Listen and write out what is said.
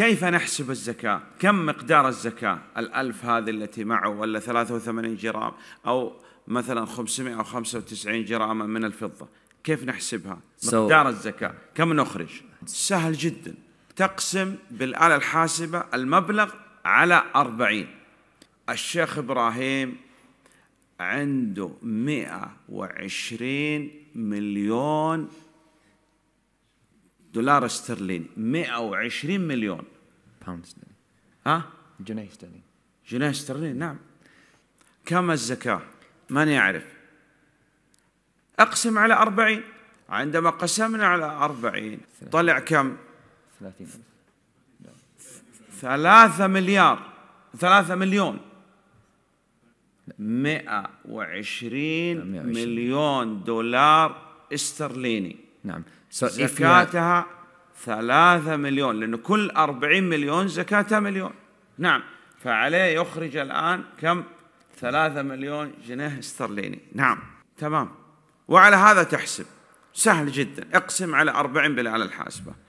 كيف نحسب الزكاة كم مقدار الزكاة الألف هذه التي معه ولا 83 جرام أو مثلا 595 جراما من الفضة كيف نحسبها مقدار الزكاة كم نخرج سهل جدا تقسم بالآلة الحاسبة المبلغ على أربعين الشيخ إبراهيم عنده مئة وعشرين مليون دولار استرليني 120 مليون باوند استرليني ها؟ جنيه استرليني جنيه استرليني نعم كم الزكاة؟ من يعرف؟ اقسم على 40 عندما قسمنا على 40 طلع كم؟ 30 ثلاثة مليار 3 مليون 120 مليون دولار استرليني نعم so زكاتها ثلاثة مليون لأنه كل أربعين مليون زكاتها مليون نعم فعليه يخرج الآن كم ثلاثة مليون جنيه استرليني نعم تمام وعلى هذا تحسب سهل جدا اقسم على أربعين بالآلة الحاسبة